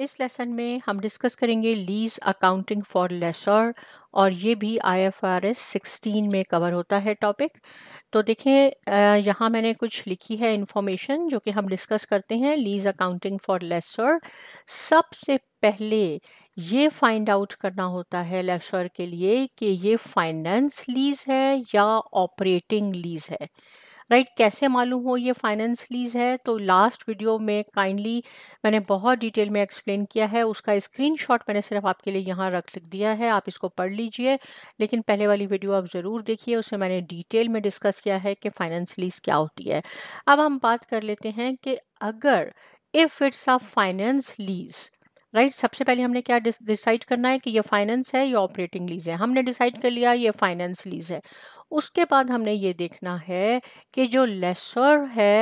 इस लेसन में हम डिस्कस करेंगे लीज अकाउंटिंग फॉर लेसर और ये भी I F R S sixteen में कवर होता है टॉपिक तो देखें यहाँ मैंने कुछ लिखी है इन्फॉर्मेशन जो कि हम डिस्कस करते हैं लीज अकाउंटिंग फॉर लेसर सबसे पहले ये फाइंड आउट करना होता है लेसर के लिए कि ये फाइनेंस लीज है या ऑपरेटिंग लीज है राइट right? कैसे मालूम हो ये फाइनेंस लीज है तो लास्ट वीडियो में काइंडली मैंने बहुत डिटेल में एक्सप्लेन किया है उसका स्क्रीनशॉट मैंने सिर्फ आपके लिए यहाँ रख लिख दिया है आप इसको पढ़ लीजिए लेकिन पहले वाली वीडियो आप ज़रूर देखिए उसमें मैंने डिटेल में डिस्कस किया है कि फाइनेंस लीज क्या होती है अब हम बात कर लेते हैं कि अगर if it's a finance lease right right? सबसे पहले हमने क्या डिसाइड करना है कि ये फाइनेंस है या ऑपरेटिंग लीज है हमने डिसाइड कर लिया ये फाइनेंस लीज है उसके बाद हमने ये देखना है कि जो लेसर है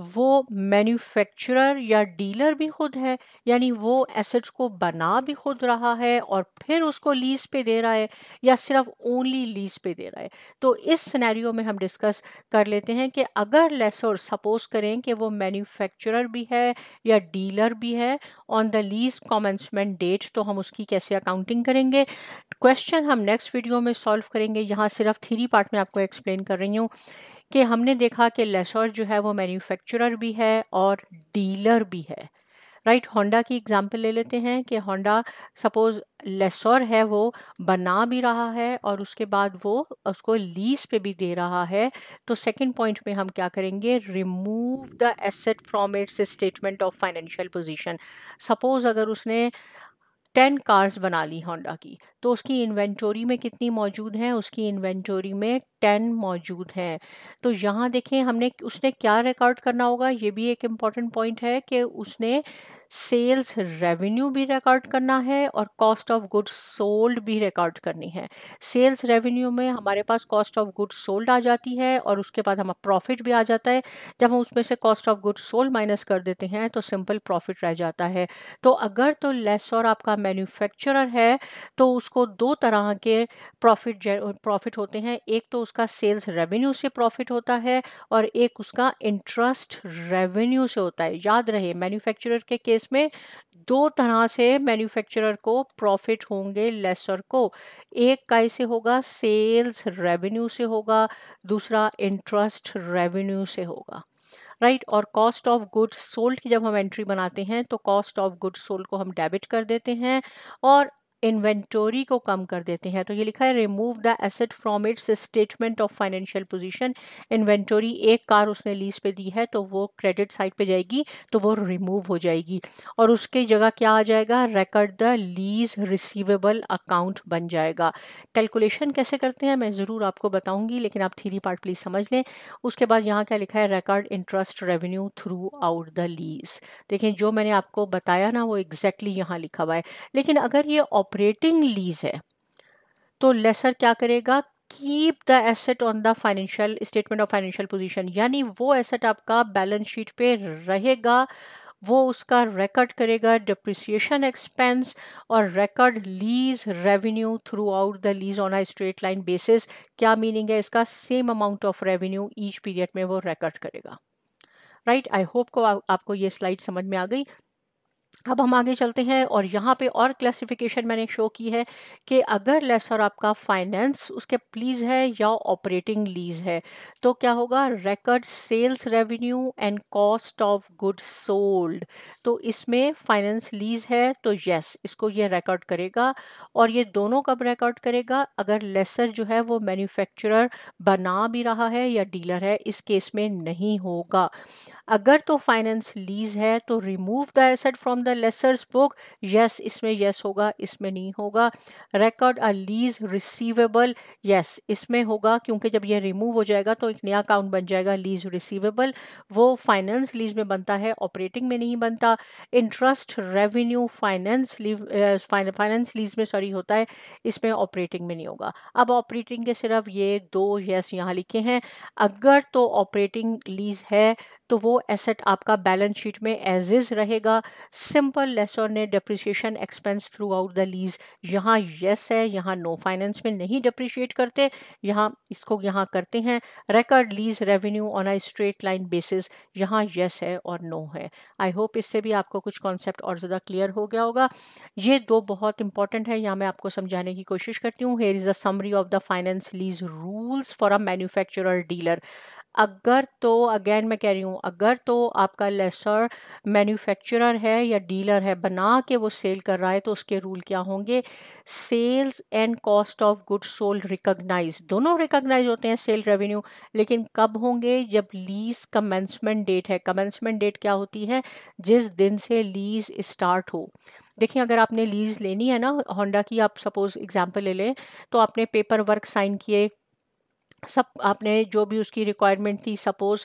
वो मैन्युफैक्चरर या डीलर भी खुद है यानी वो एसेट्स को बना भी खुद रहा है और फिर उसको लीज पे दे रहा है या सिर्फ ओनली लीज पे दे रहा है तो इस सिनेरियो में हम डिस्कस कर लेते हैं कि अगर लेसर सपोज करें कि वो मैन्युफैक्चरर भी है या डीलर भी है on the lease commencement date तो हम उसकी कैसे अकाउंटिंग करेंगे क्वेश्चन हम नेक्स्ट वीडियो में सॉल्व करेंगे यहाँ सिर्फ थ्री पार्ट में आपको एक्सप्लेन कर रही हूँ कि हमने देखा कि लेसोर जो है वो मैन्युफैक्चरर भी है और डीलर भी है राइट right, होंडा की एग्जांपल ले लेते हैं कि होंडा सपोज लेसोर है वो बना भी रहा है और उसके बाद वो उसको लीज पे भी दे रहा है तो सेकंड पॉइंट में हम क्या करेंगे remove the asset from its statement of financial position suppose अगर उसने टेन कार्स बना ली होंडा की तो उसकी इन्वेंटोरी में कितनी मौजूद हैं उसकी इन्वेंटोरी में टेन मौजूद हैं तो यहाँ देखें हमने उसने क्या रिकॉर्ड करना होगा ये भी एक इम्पॉर्टेंट पॉइंट है कि उसने सेल्स रेवेन्यू भी रिकॉर्ड करना है और कॉस्ट ऑफ गुड्स सोल्ड भी रिकॉर्ड करनी है सेल्स रेवेन्यू में हमारे पास कॉस्ट ऑफ गुड्स सोल्ड आ जाती है और उसके बाद हमारा प्रॉफिट भी आ जाता है जब हम उसमें से cost of goods sold minus कर देते हैं तो सिंपल प्रॉफिट रह जाता है तो अगर तो लेस और आपका मैन्युफैक्चरर है तो उसको दो तरह के प्रॉफिट प्रॉफिट होते हैं एक तो उसका सेल्स रेवेन्यू से प्रॉफिट होता है और एक उसका इंटरेस्ट रेवेन्यू से होता है याद रहे मैन्युफैक्चरर के केस में दो तरह से मैन्युफैक्चरर को प्रॉफिट होंगे लेसर को एक का से होगा सेल्स रेवेन्यू से होगा दूसरा इंटरेस्ट रेवेन्यू से होगा राइट right? और कॉस्ट ऑफ गुड्स सोल्ड की जब हम एंट्री बनाते हैं तो कॉस्ट ऑफ गुड्स सोल्ड को हम डेबिट कर देते हैं और इन्वेंटोरी को कम कर देते हैं तो ये लिखा है remove the asset from its statement of financial position inventory एक कार उसने लीज पे दी है तो वो क्रेडिट साइड पे जाएगी तो वो रिमूव हो जाएगी और उसके जगह क्या आ जाएगा record the lease receivable account बन जाएगा कैलकुलेशन कैसे करते हैं मैं ज़रूर आपको बताऊँगी लेकिन आप थीरी पार्ट प्लीज़ समझ लें उसके बाद यहाँ क्या लिखा है record interest revenue throughout the lease देखें जो मैंने आपको बताया ना वो एग्जैक्टली exactly यहाँ लिखा हुआ है लेकिन अगर ये ऑप ऑपरेटिंग लीज है तो लेसर क्या करेगा keep the asset on the financial statement of financial position यानी वो एसेट आपका बैलेंस शीट पे रहेगा वो उसका रिकॉर्ड करेगा डिप्रिसिएशन एक्सपेंस और record lease revenue throughout the lease on a straight line basis क्या मीनिंग है इसका same amount of revenue each period में वो रिकॉर्ड करेगा राइट आई होप को आपको ये स्लाइड समझ में आ गई अब हम आगे चलते हैं और यहाँ पे और क्लासिफिकेशन मैंने शो की है कि अगर लेसर आपका फाइनेंस उसके प्लीज़ है या ऑपरेटिंग लीज है तो क्या होगा record sales revenue and cost of good sold तो इसमें फाइनेंस लीज है तो यस इसको ये रिकॉर्ड करेगा और ये दोनों कब रिकॉर्ड करेगा अगर लेसर जो है वो मैन्युफैक्चरर बना भी रहा है या डीलर है इस केस में नहीं होगा अगर तो फाइनेंस लीज है तो remove the asset from the lessor's book yes इसमें यस yes होगा इसमें नहीं होगा record a lease receivable yes इसमें होगा क्योंकि जब ये रिमूव हो जाएगा तो एक नया अकाउंट बन जाएगा लीज रिसीवेबल वो फाइनेंस लीज में बनता है ऑपरेटिंग में नहीं बनता interest revenue finance lease finance lease में सॉरी होता है इसमें ऑपरेटिंग में नहीं होगा अब ऑपरेटिंग के सिर्फ ये दो यस यहाँ लिखे हैं अगर तो ऑपरेटिंग लीज है तो वो एसेट आपका बैलेंस शीट में एज इज़ रहेगा सिंपल लेसर ने depreciation expense throughout the lease यहाँ येस है यहाँ नो फाइनेंस में नहीं डिप्रिशिएट करते यहाँ इसको यहाँ करते हैं record lease revenue on a straight line basis यहाँ येस है और नो है आई होप इससे भी आपको कुछ कॉन्सेप्ट और ज़्यादा क्लियर हो गया होगा ये दो बहुत इंपॉर्टेंट है यहाँ मैं आपको समझाने की कोशिश करती हूँ here is a summary of the finance lease rules for a manufacturer dealer अगर तो अगेन मैं कह रही हूँ अगर तो आपका लेसर मैन्युफैक्चरर है या डीलर है बना के वो सेल कर रहा है तो उसके रूल क्या होंगे sales and cost of good sold recognise दोनों रिकॉग्नाइज होते हैं सेल रेवेन्यू लेकिन कब होंगे जब लीज कमेंसमेंट डेट है कमेंसमेंट डेट क्या होती है जिस दिन से लीज स्टार्ट हो देखिए अगर आपने लीज़ लेनी है ना होंडा की आप सपोज़ एग्ज़ाम्पल ले लें तो आपने पेपर वर्क साइन किए सब आपने जो भी उसकी रिक्वायरमेंट थी सपोज़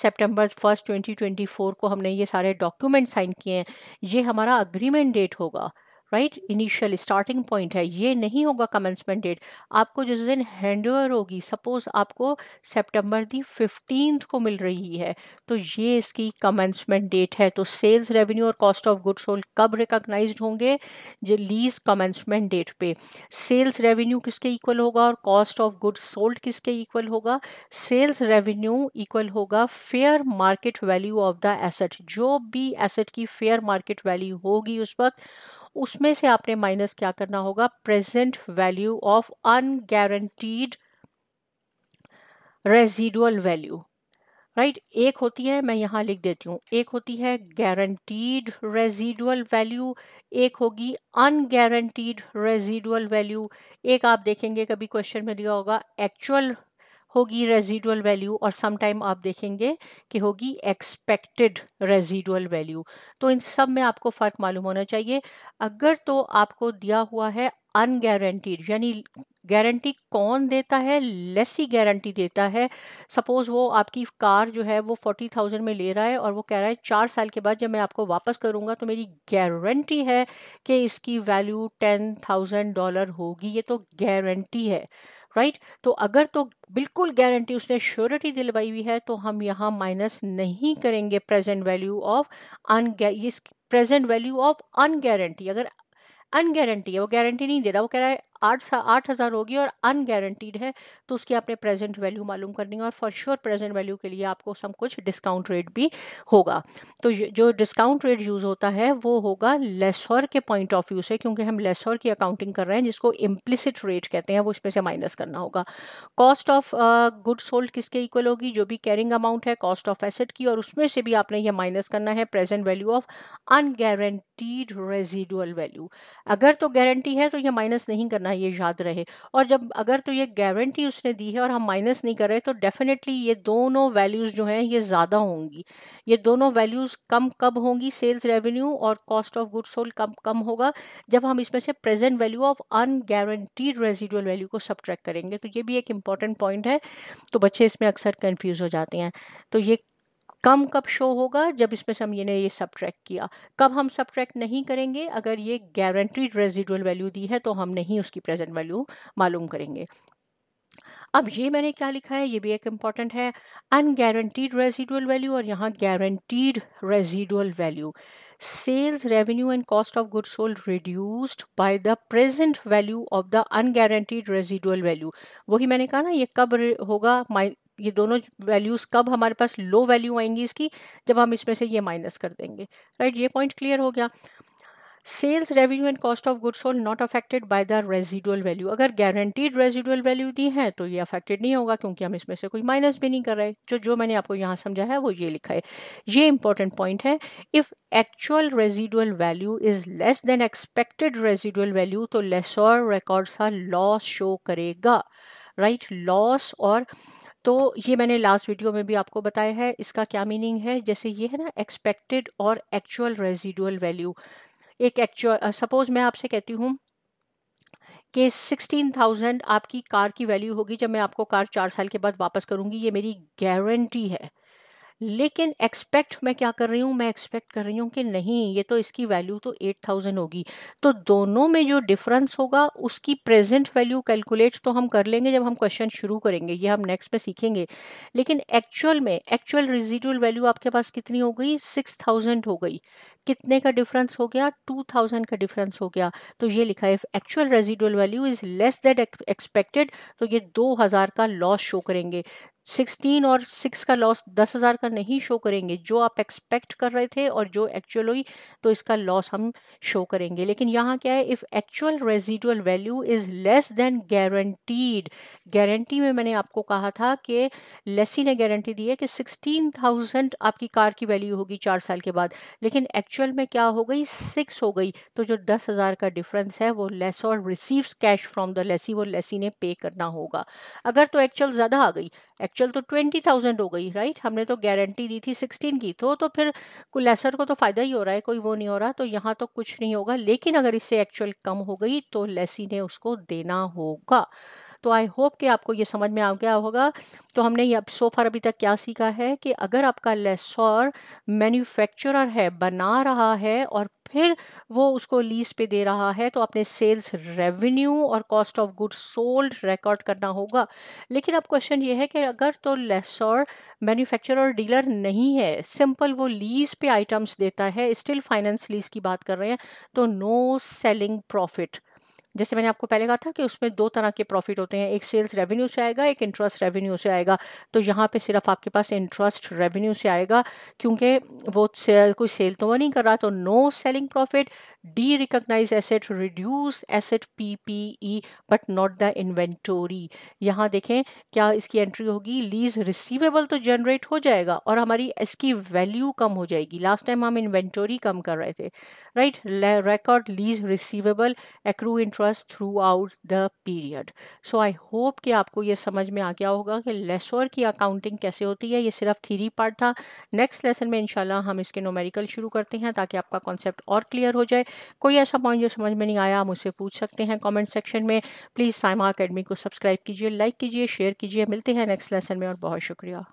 सेप्टेम्बर फर्स्ट 2024 को हमने ये सारे डॉक्यूमेंट साइन किए हैं ये हमारा अग्रीमेंट डेट होगा राइट इनिशियल स्टार्टिंग पॉइंट है ये नहीं होगा कमेंसमेंट डेट आपको जिस दिन हैंड होगी सपोज आपको सेप्टेम्बर दी फिफ्टींथ को मिल रही है तो ये इसकी कमेंसमेंट डेट है तो सेल्स रेवेन्यू और कॉस्ट ऑफ गुड सोल्ड कब रिकोगनाइज होंगे जो लीज कमेंसमेंट डेट पे सेल्स रेवेन्यू किसके इक्वल होगा और कॉस्ट ऑफ गुड सोल्ड किसके इक्वल होगा सेल्स रेवेन्यू इक्वल होगा fair market value of the asset जो भी एसेट की फेयर मार्केट वैल्यू होगी उस वक्त उसमें से आपने माइनस क्या करना होगा present value of unguaranteed residual value right एक होती है मैं यहां लिख देती हूं एक होती है गारंटीड रेजिडुअल वैल्यू एक होगी अनगारंटीड रेजिडुअल वैल्यू एक आप देखेंगे कभी क्वेश्चन में दिया होगा एक्चुअल होगी रेजिडुअल वैल्यू और समटाइम आप देखेंगे कि होगी एक्सपेक्टेड रेजिडुअल वैल्यू तो इन सब में आपको फ़र्क मालूम होना चाहिए अगर तो आपको दिया हुआ है अनगारंटीड यानी गारंटी कौन देता है लेस ही गारंटी देता है सपोज़ वो आपकी कार जो है वो फोर्टी थाउजेंड में ले रहा है और वो कह रहा है चार साल के बाद जब मैं आपको वापस करूँगा तो मेरी गारंटी है कि इसकी वैल्यू टेन थाउजेंड डॉलर होगी ये तो गारंटी है राइट तो अगर तो बिल्कुल गारंटी उसने श्योरिटी दिलवाई हुई है तो हम यहाँ माइनस नहीं करेंगे present value of un present value of unguarantee अगर अनगारंटी है वो गारंटी नहीं दे रहा वो कह रहा है आठ सा आठ हज़ार होगी और अनगारंटीड है तो उसकी आपने प्रेजेंट वैल्यू मालूम करनी है और फॉर श्योर प्रेजेंट वैल्यू के लिए आपको सब कुछ डिस्काउंट रेट भी होगा तो जो डिस्काउंट रेट यूज़ होता है वो होगा लेसर के पॉइंट ऑफ व्यू से क्योंकि हम लेसर की अकाउंटिंग कर रहे हैं जिसको इम्प्लिसिट रेट कहते हैं वो इसमें से माइनस करना होगा कॉस्ट ऑफ गुड सोल्ड किसके इक्वल होगी जो भी कैरिंग अमाउंट है कॉस्ट ऑफ एसेट की और उसमें से भी आपने ये माइनस करना है present value of unguaranteed residual value अगर तो गारंटी है तो ये माइनस नहीं करना अपना ये याद रहे और जब अगर तो ये गारंटी उसने दी है और हम माइनस नहीं कर रहे तो डेफिनेटली ये दोनों वैल्यूज़ जो हैं ये ज़्यादा होंगी ये दोनों वैल्यूज़ कम कब होंगी सेल्स रेवेन्यू और कॉस्ट ऑफ गुड सोल्ड कम कम होगा जब हम इसमें से present value of unguaranteed residual value को सब्ट्रैक्ट करेंगे तो ये भी एक इंपॉर्टेंट पॉइंट है तो बच्चे इसमें अक्सर कन्फ्यूज़ हो जाते हैं तो ये कम कब शो होगा जब इसमें से हमने ये सब ट्रैक किया कब हम सब ट्रैक नहीं करेंगे अगर ये गारंटीड रेजिडुअल वैल्यू दी है तो हम नहीं उसकी प्रेजेंट वैल्यू मालूम करेंगे अब ये मैंने क्या लिखा है ये भी एक इम्पॉर्टेंट है अनगारंटीड रेजिडुअल वैल्यू और यहाँ guaranteed residual value sales revenue and cost of good sold reduced by the present value of the unguaranteed residual value वही मैंने कहा ना ये कब होगा ये दोनों वैल्यूज़ कब हमारे पास लो वैल्यू आएंगी इसकी जब हम इसमें से ये माइनस कर देंगे राइट right? ये पॉइंट क्लियर हो गया sales revenue and cost of goods sold not affected by the residual value अगर गारंटीड रेजिडुअल वैल्यू दी है तो ये अफेक्टेड नहीं होगा क्योंकि हम इसमें से कोई माइनस भी नहीं कर रहे जो जो मैंने आपको यहाँ समझा है वो ये लिखा है ये इंपॉर्टेंट पॉइंट है if actual residual value is less than expected residual value तो लेस और रिकॉर्ड सा लॉस शो करेगा राइट right? लॉस और तो ये मैंने लास्ट वीडियो में भी आपको बताया है इसका क्या मीनिंग है जैसे ये है ना एक्सपेक्टेड और एक्चुअल रेजिडुअल वैल्यू एक एक्चुअल सपोज मैं आपसे कहती हूँ कि सिक्सटीन थाउजेंड आपकी कार की वैल्यू होगी जब मैं आपको कार चार साल के बाद वापस करूँगी ये मेरी गारंटी है लेकिन एक्सपेक्ट मैं क्या कर रही हूँ मैं एक्सपेक्ट कर रही हूँ कि नहीं ये तो इसकी वैल्यू तो एट थाउजेंड होगी तो दोनों में जो डिफरेंस होगा उसकी प्रेजेंट वैल्यू कैलकुलेट तो हम कर लेंगे जब हम क्वेश्चन शुरू करेंगे ये हम नेक्स्ट में सीखेंगे लेकिन एक्चुअल में एक्चुअल रिजिडुअल वैल्यू आपके पास कितनी हो गई सिक्स थाउजेंड हो गई कितने का डिफरेंस हो गया टू थाउजेंड का डिफरेंस हो गया तो ये लिखा है actual residual value is less that expected तो ये दो हज़ार का लॉस शो करेंगे सिक्सटीन और सिक्स का लॉस दस हज़ार का नहीं शो करेंगे जो आप एक्सपेक्ट कर रहे थे और जो एक्चुअल हुई तो इसका लॉस हम शो करेंगे लेकिन यहाँ क्या है if actual residual value is less than guaranteed guarantee में मैंने आपको कहा था कि लेसी ने गारंटी दी है कि सिक्सटीन थाउजेंड आपकी कार की वैल्यू होगी चार साल के बाद लेकिन एक्चुअल में क्या हो गई सिक्स हो गई तो जो दस हज़ार का डिफरेंस है वो lessor receives cash from the lessee वो लेसी ने पे करना होगा अगर तो एक्चुअल ज़्यादा आ गई एक्चुअल तो ट्वेंटी थाउजेंड हो गई राइट हमने तो गारंटी दी थी सिक्सटीन की तो तो फिर लेसर को तो फ़ायदा ही हो रहा है कोई वो नहीं हो रहा तो यहाँ तो कुछ नहीं होगा लेकिन अगर इससे एक्चुअल कम हो गई तो लेसी ने उसको देना होगा तो आई होप कि आपको ये समझ में आ गया होगा तो हमने ये अब सोफार अभी तक क्या सीखा है कि अगर आपका लेसोर मैन्युफैक्चरर है बना रहा है और फिर वो उसको लीज पे दे रहा है तो आपने सेल्स रेवेन्यू और cost of goods sold record करना होगा लेकिन अब क्वेश्चन ये है कि अगर तो लेसर मैन्युफैक्चरर और डीलर नहीं है सिंपल वो लीज पे आइटम्स देता है स्टिल फाइनेंस लीज की बात कर रहे हैं तो नो सेलिंग प्रॉफिट जैसे मैंने आपको पहले कहा था कि उसमें दो तरह के प्रॉफिट होते हैं एक सेल्स रेवेन्यू से आएगा एक इंटरेस्ट रेवेन्यू से आएगा तो यहाँ पे सिर्फ आपके पास इंटरेस्ट रेवेन्यू से आएगा क्योंकि वो कोई सेल तो नहीं कर रहा तो no selling profit derecognise asset reduce asset PPE but not the inventory यहाँ देखें क्या इसकी एंट्री होगी लीज रिसीवेबल तो जनरेट हो जाएगा और हमारी इसकी वैल्यू कम हो जाएगी लास्ट टाइम हम इन्वेंटोरी कम कर रहे थे right record lease receivable accrue interest throughout the period so I hope कि आपको ये समझ में आ गया होगा कि लेसोर की अकाउंटिंग कैसे होती है ये सिर्फ थीरी पार्ट था नेक्स्ट लेसन में इंशाल्लाह हम इसके नोमेरिकल शुरू करते हैं ताकि आपका कॉन्सेप्ट और क्लियर हो जाए कोई ऐसा पॉइंट जो समझ में नहीं आया मुझसे पूछ सकते हैं कमेंट सेक्शन में प्लीज़ साइमा अकेडमी को सब्सक्राइब कीजिए लाइक कीजिए शेयर कीजिए मिलते हैं नेक्स्ट लेसन में और बहुत शुक्रिया